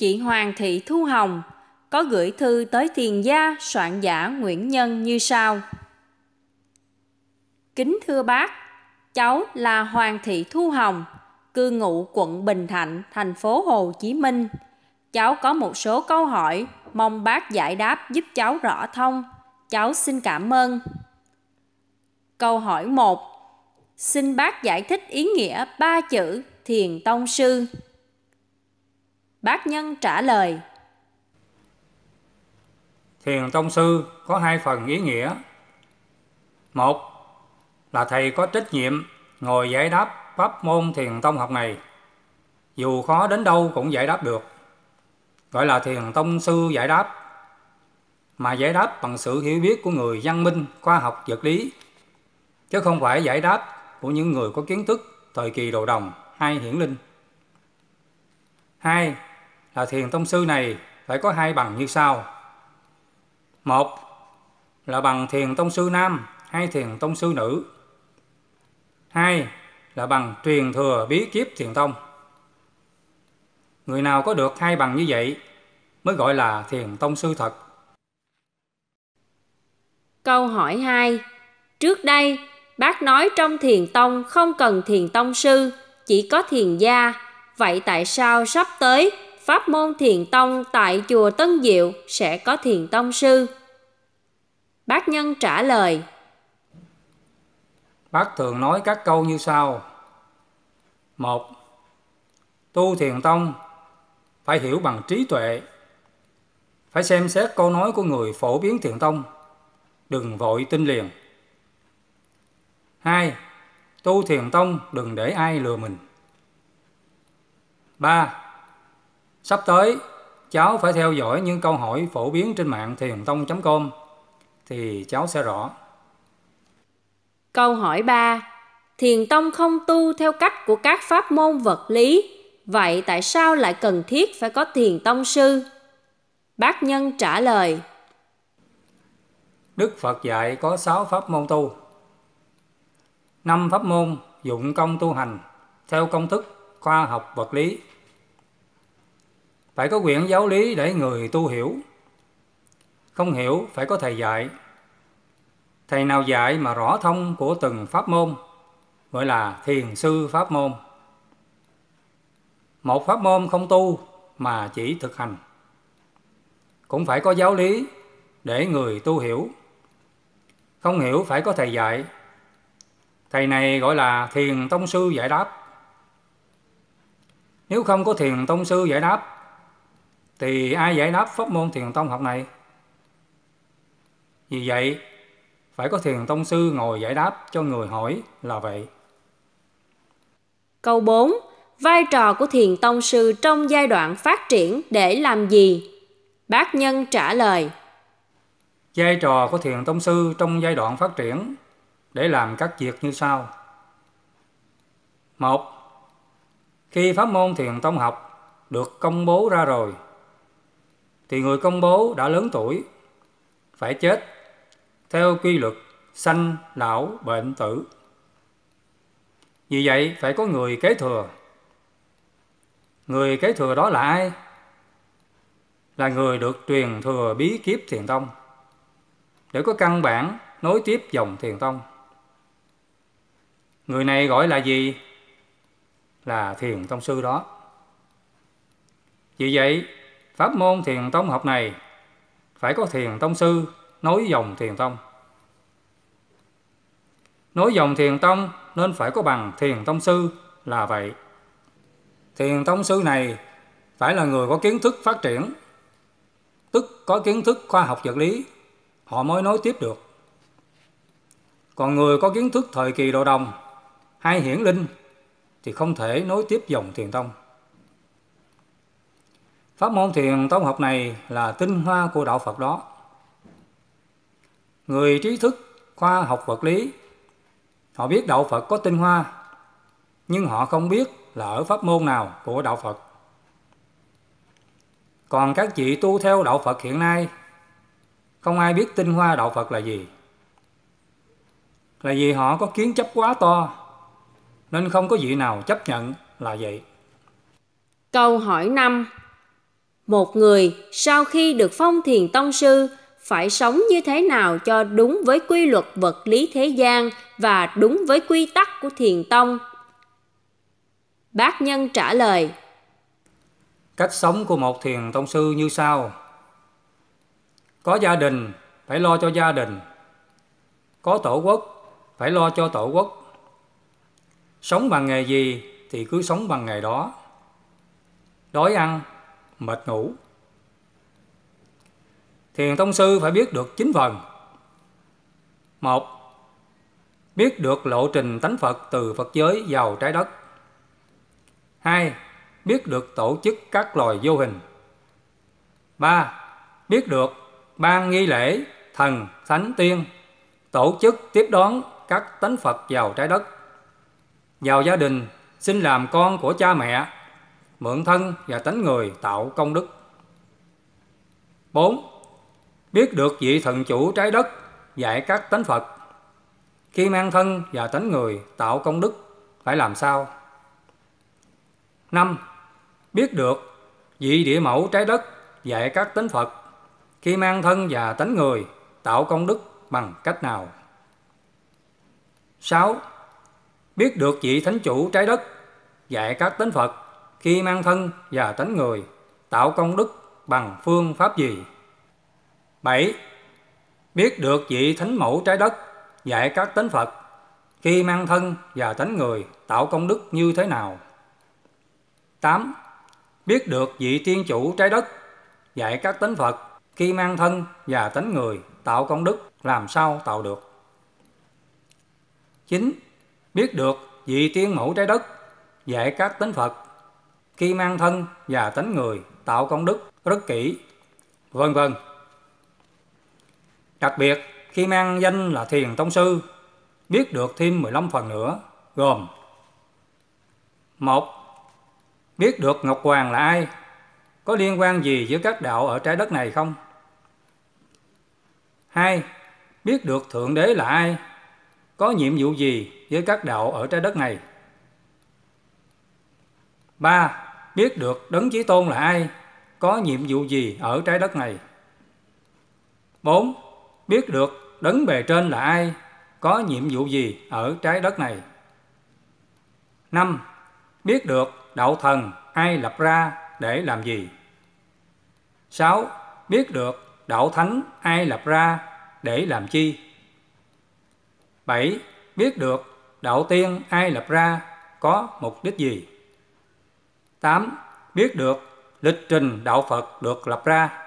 chị Hoàng Thị Thu Hồng có gửi thư tới thiền gia soạn giả Nguyễn Nhân như sau. Kính thưa bác, cháu là Hoàng Thị Thu Hồng, cư ngụ quận Bình Thạnh, thành phố Hồ Chí Minh. Cháu có một số câu hỏi, mong bác giải đáp giúp cháu rõ thông. Cháu xin cảm ơn. Câu hỏi 1. Xin bác giải thích ý nghĩa ba chữ Thiền Tông Sư. Bác Nhân trả lời. Thiền Tông Sư có hai phần ý nghĩa. Một là thầy có trách nhiệm ngồi giải đáp pháp môn thiền tông học này. Dù khó đến đâu cũng giải đáp được. Gọi là thiền tông sư giải đáp. Mà giải đáp bằng sự hiểu biết của người văn minh, khoa học, vật lý. Chứ không phải giải đáp của những người có kiến thức thời kỳ đồ đồng hay hiển linh. Hai là thiền tông sư này phải có hai bằng như sau. Một là bằng thiền tông sư nam hay thiền tông sư nữ. Hai là bằng truyền thừa bí kiếp thiền tông. Người nào có được hai bằng như vậy mới gọi là thiền tông sư thật. Câu hỏi hai Trước đây, bác nói trong thiền tông không cần thiền tông sư, chỉ có thiền gia. Vậy tại sao sắp tới pháp môn thiền tông tại chùa Tân Diệu sẽ có thiền tông sư? Bác Nhân trả lời Bác thường nói các câu như sau một Tu thiền tông phải hiểu bằng trí tuệ Phải xem xét câu nói của người phổ biến thiền tông Đừng vội tin liền hai Tu thiền tông đừng để ai lừa mình ba Sắp tới, cháu phải theo dõi những câu hỏi phổ biến trên mạng thiền tông.com thì cháu sẽ rõ. Câu hỏi 3. Thiền tông không tu theo cách của các pháp môn vật lý, vậy tại sao lại cần thiết phải có thiền tông sư? Bác Nhân trả lời. Đức Phật dạy có 6 pháp môn tu. năm pháp môn dụng công tu hành theo công thức khoa học vật lý phải có quyển giáo lý để người tu hiểu. Không hiểu phải có thầy dạy. Thầy nào dạy mà rõ thông của từng pháp môn, gọi là thiền sư pháp môn. Một pháp môn không tu mà chỉ thực hành. Cũng phải có giáo lý để người tu hiểu. Không hiểu phải có thầy dạy. Thầy này gọi là thiền tông sư giải đáp. Nếu không có thiền tông sư giải đáp thì ai giải đáp pháp môn thiền tông học này? Vì vậy, phải có thiền tông sư ngồi giải đáp cho người hỏi là vậy. Câu 4. Vai trò của thiền tông sư trong giai đoạn phát triển để làm gì? Bác Nhân trả lời. Vai trò của thiền tông sư trong giai đoạn phát triển để làm các việc như sau. một Khi pháp môn thiền tông học được công bố ra rồi – thì người công bố đã lớn tuổi, phải chết theo quy luật sanh, lão, bệnh, tử. Vì vậy phải có người kế thừa. Người kế thừa đó là ai? Là người được truyền thừa bí kiếp thiền tông để có căn bản nối tiếp dòng thiền tông. Người này gọi là gì? Là thiền tông sư đó. Vì vậy, Pháp môn thiền tông học này phải có thiền tông sư nối dòng thiền tông. Nối dòng thiền tông nên phải có bằng thiền tông sư là vậy. Thiền tông sư này phải là người có kiến thức phát triển, tức có kiến thức khoa học vật lý, họ mới nối tiếp được. Còn người có kiến thức thời kỳ đồ đồng hay hiển linh thì không thể nối tiếp dòng thiền tông. Pháp môn thiền tông học này là tinh hoa của đạo Phật đó. Người trí thức, khoa học vật lý, họ biết đạo Phật có tinh hoa, nhưng họ không biết là ở pháp môn nào của đạo Phật. Còn các chị tu theo đạo Phật hiện nay, không ai biết tinh hoa đạo Phật là gì. Là vì họ có kiến chấp quá to, nên không có vị nào chấp nhận là vậy. Câu hỏi 5 một người sau khi được phong thiền tông sư phải sống như thế nào cho đúng với quy luật vật lý thế gian và đúng với quy tắc của thiền tông bác nhân trả lời cách sống của một thiền tông sư như sau có gia đình phải lo cho gia đình có tổ quốc phải lo cho tổ quốc sống bằng nghề gì thì cứ sống bằng nghề đó đói ăn mệt ngủ. Thiền thông sư phải biết được chín phần. Một, biết được lộ trình tánh Phật từ Phật giới vào trái đất. Hai, biết được tổ chức các loài vô hình. Ba, biết được ban nghi lễ, thần, thánh tiên, tổ chức tiếp đón các tánh Phật vào trái đất. Vào gia đình, xin làm con của cha mẹ mượn thân và tánh người tạo công đức. 4. Biết được vị thần chủ trái đất dạy các tánh Phật. Khi mang thân và tánh người tạo công đức phải làm sao? 5. Biết được vị địa mẫu trái đất dạy các tánh Phật. Khi mang thân và tánh người tạo công đức bằng cách nào? 6. Biết được vị thánh chủ trái đất dạy các tánh Phật khi mang thân và tánh người tạo công đức bằng phương pháp gì? 7. Biết được vị thánh mẫu trái đất dạy các tánh Phật khi mang thân và tánh người tạo công đức như thế nào? 8. Biết được vị tiên chủ trái đất dạy các tánh Phật khi mang thân và tánh người tạo công đức làm sao tạo được? 9. Biết được vị tiên mẫu trái đất dạy các tánh Phật khi mang thân và tánh người tạo công đức rất kỹ, vân vân. Đặc biệt, khi mang danh là thiền tông sư, biết được thêm 15 phần nữa, gồm một Biết được Ngọc Hoàng là ai? Có liên quan gì giữa các đạo ở trái đất này không? Hai Biết được Thượng Đế là ai? Có nhiệm vụ gì với các đạo ở trái đất này? 3 biết được Đấng Chí Tôn là ai, có nhiệm vụ gì ở trái đất này. 4. Biết được Đấng bề trên là ai, có nhiệm vụ gì ở trái đất này. 5. Biết được đạo thần ai lập ra để làm gì. 6. Biết được đạo thánh ai lập ra để làm chi. 7. Biết được đạo tiên ai lập ra có mục đích gì. 8. Biết được lịch trình đạo Phật được lập ra.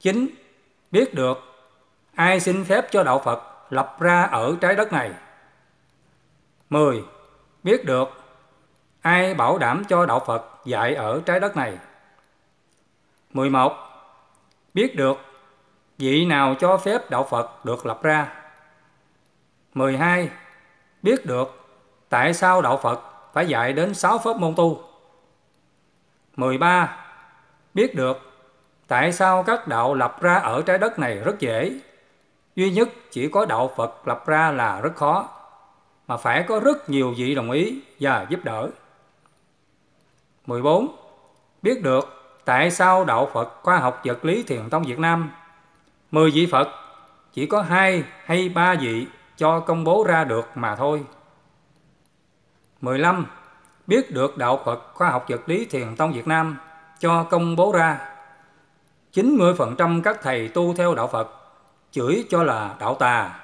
9. Biết được ai xin phép cho đạo Phật lập ra ở trái đất này. 10. Biết được ai bảo đảm cho đạo Phật dạy ở trái đất này. 11. Biết được vị nào cho phép đạo Phật được lập ra. 12. Biết được tại sao đạo Phật phải dạy đến sáu pháp môn tu. 13. Biết được tại sao các đạo lập ra ở trái đất này rất dễ, duy nhất chỉ có đạo Phật lập ra là rất khó, mà phải có rất nhiều vị đồng ý và giúp đỡ. 14. Biết được tại sao đạo Phật khoa học vật lý thiền tông Việt Nam 10 vị Phật chỉ có hai hay ba vị cho công bố ra được mà thôi. 15. Biết được đạo Phật, khoa học vật lý thiền tông Việt Nam cho công bố ra 90% các thầy tu theo đạo Phật chửi cho là đạo tà,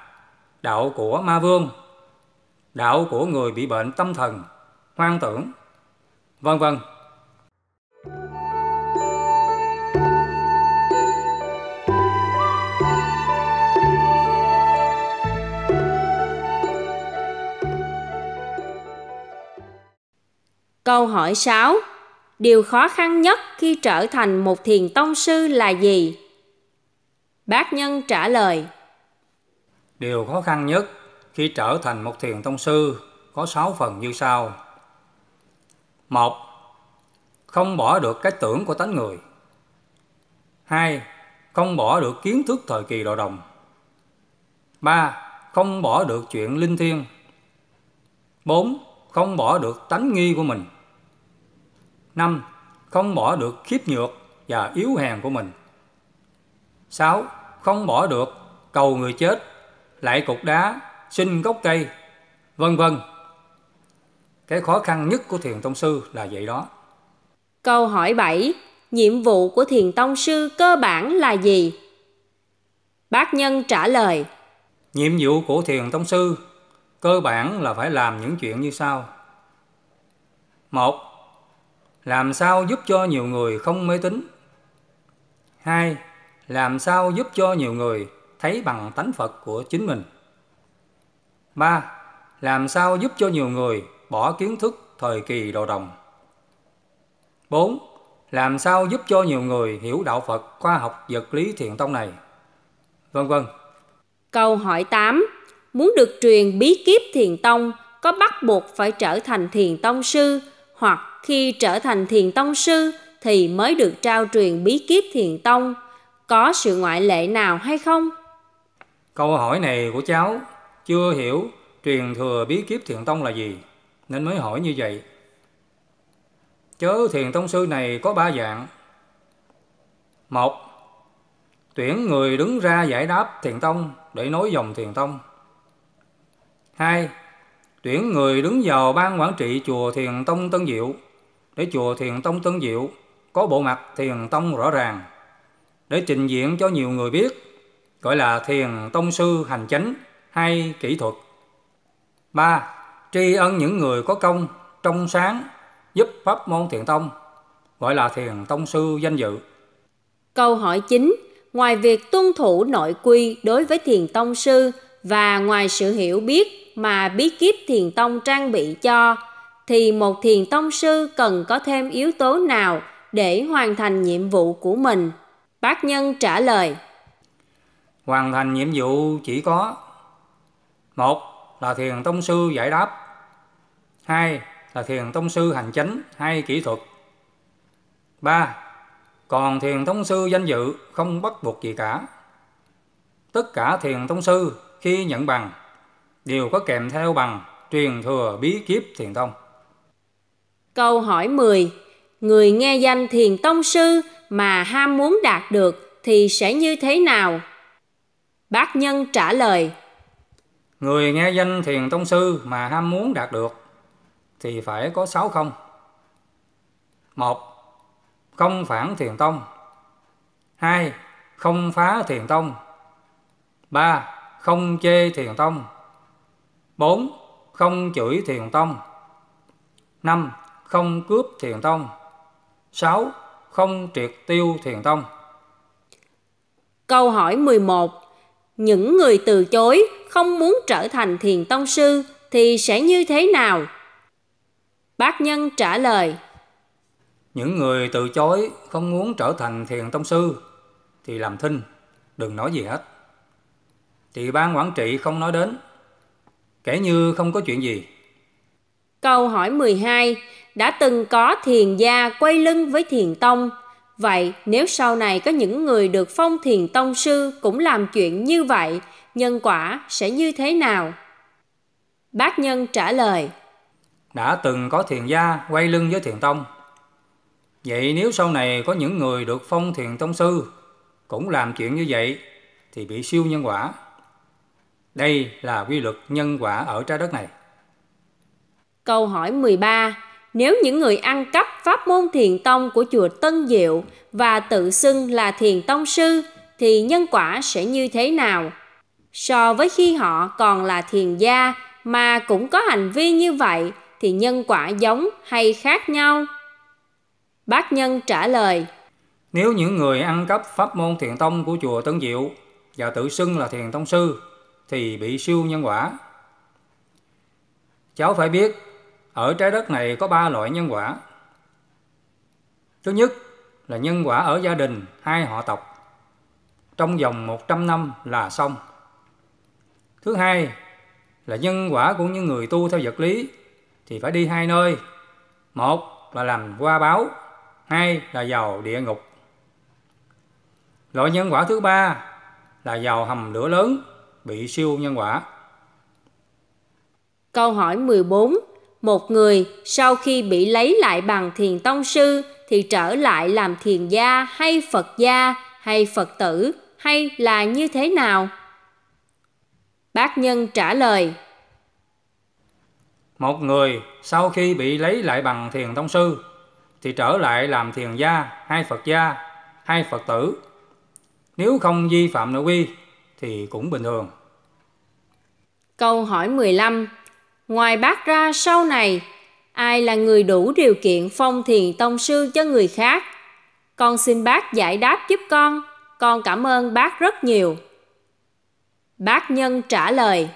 đạo của ma vương, đạo của người bị bệnh tâm thần, hoang tưởng, vân vân. Câu hỏi 6. Điều khó khăn nhất khi trở thành một thiền tông sư là gì? Bác Nhân trả lời. Điều khó khăn nhất khi trở thành một thiền tông sư có 6 phần như sau. 1. Không bỏ được cái tưởng của tánh người. 2. Không bỏ được kiến thức thời kỳ đồ đồng. 3. Không bỏ được chuyện linh thiêng. 4. Không bỏ được tánh nghi của mình. 5. Không bỏ được khiếp nhược và yếu hèn của mình. 6. Không bỏ được cầu người chết, lại cục đá, xin gốc cây, vân vân. Cái khó khăn nhất của Thiền Tông Sư là vậy đó. Câu hỏi 7. Nhiệm vụ của Thiền Tông Sư cơ bản là gì? Bác Nhân trả lời. Nhiệm vụ của Thiền Tông Sư cơ bản là phải làm những chuyện như sau. một làm sao giúp cho nhiều người không mê tín. Hai, Làm sao giúp cho nhiều người thấy bằng tánh Phật của chính mình. Ba, Làm sao giúp cho nhiều người bỏ kiến thức thời kỳ đồ đồng. Bốn, Làm sao giúp cho nhiều người hiểu đạo Phật khoa học vật lý thiền tông này. Vân vân. Câu hỏi tám, Muốn được truyền bí kíp thiền tông có bắt buộc phải trở thành thiền tông sư hoặc khi trở thành thiền tông sư thì mới được trao truyền bí kíp thiền tông. Có sự ngoại lệ nào hay không? Câu hỏi này của cháu chưa hiểu truyền thừa bí kíp thiền tông là gì nên mới hỏi như vậy. Chớ thiền tông sư này có ba dạng. Một, tuyển người đứng ra giải đáp thiền tông để nối dòng thiền tông. Hai, tuyển người đứng vào ban quản trị chùa Thiền Tông Tân Diệu để chùa Thiền Tông Tân Diệu có bộ mặt Thiền Tông rõ ràng để trình diện cho nhiều người biết gọi là Thiền Tông Sư Hành Chánh hay Kỹ Thuật. 3. Tri ân những người có công trong sáng giúp pháp môn Thiền Tông gọi là Thiền Tông Sư danh dự. Câu hỏi chính Ngoài việc tuân thủ nội quy đối với Thiền Tông Sư, và ngoài sự hiểu biết mà bí kíp thiền tông trang bị cho thì một thiền tông sư cần có thêm yếu tố nào để hoàn thành nhiệm vụ của mình bác nhân trả lời hoàn thành nhiệm vụ chỉ có một là thiền tông sư giải đáp hai là thiền tông sư hành chánh hay kỹ thuật ba còn thiền tông sư danh dự không bắt buộc gì cả tất cả thiền tông sư khi nhận bằng đều có kèm theo bằng truyền thừa bí kiếp thiền tông. Câu hỏi 10. Người nghe danh thiền tông sư mà ham muốn đạt được thì sẽ như thế nào? Bác Nhân trả lời. Người nghe danh thiền tông sư mà ham muốn đạt được thì phải có 6 không. một Không phản thiền tông. hai Không phá thiền tông. ba không chê thiền tông 4. Không chửi thiền tông 5. Không cướp thiền tông 6. Không triệt tiêu thiền tông Câu hỏi 11 Những người từ chối không muốn trở thành thiền tông sư thì sẽ như thế nào? Bác Nhân trả lời Những người từ chối không muốn trở thành thiền tông sư thì làm thinh, đừng nói gì hết thì ban quản trị không nói đến. Kể như không có chuyện gì. Câu hỏi 12. Đã từng có thiền gia quay lưng với thiền tông. Vậy nếu sau này có những người được phong thiền tông sư cũng làm chuyện như vậy, nhân quả sẽ như thế nào? Bác Nhân trả lời Đã từng có thiền gia quay lưng với thiền tông Vậy nếu sau này có những người được phong thiền tông sư Cũng làm chuyện như vậy Thì bị siêu nhân quả đây là quy luật nhân quả ở trái đất này. Câu hỏi 13. Nếu những người ăn cắp pháp môn thiền tông của chùa Tân Diệu và tự xưng là thiền tông sư thì nhân quả sẽ như thế nào? So với khi họ còn là thiền gia mà cũng có hành vi như vậy thì nhân quả giống hay khác nhau? Bác Nhân trả lời Nếu những người ăn cắp pháp môn thiền tông của chùa Tân Diệu và tự xưng là thiền tông sư thì bị siêu nhân quả. Cháu phải biết, ở trái đất này có ba loại nhân quả. Thứ nhất là nhân quả ở gia đình hai họ tộc. Trong vòng 100 năm là xong. Thứ hai là nhân quả của những người tu theo vật lý thì phải đi hai nơi. Một là làm qua báo, hai là vào địa ngục. Loại nhân quả thứ ba là vào hầm lửa lớn bị siêu nhân quả. Câu hỏi 14. Một người sau khi bị lấy lại bằng thiền tông sư thì trở lại làm thiền gia hay Phật gia hay Phật tử hay là như thế nào? Bác Nhân trả lời Một người sau khi bị lấy lại bằng thiền tông sư thì trở lại làm thiền gia hay Phật gia hay Phật tử. Nếu không vi phạm nội quy thì cũng bình thường. Câu hỏi 15. Ngoài bác ra sau này, ai là người đủ điều kiện phong thiền tông sư cho người khác? Con xin bác giải đáp giúp con. Con cảm ơn bác rất nhiều. Bác Nhân trả lời.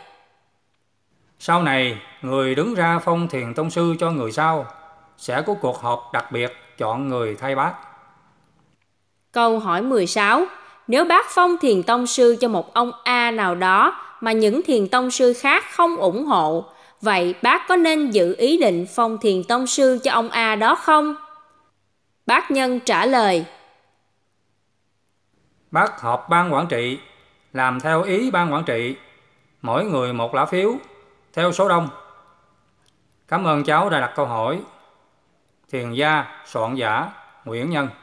Sau này, người đứng ra phong thiền tông sư cho người sau sẽ có cuộc họp đặc biệt chọn người thay bác. Câu hỏi 16 nếu bác phong thiền tông sư cho một ông A nào đó mà những thiền tông sư khác không ủng hộ, vậy bác có nên giữ ý định phong thiền tông sư cho ông A đó không? Bác Nhân trả lời Bác họp ban quản trị, làm theo ý ban quản trị, mỗi người một lá phiếu, theo số đông. Cảm ơn cháu đã đặt câu hỏi. Thiền gia soạn giả Nguyễn Nhân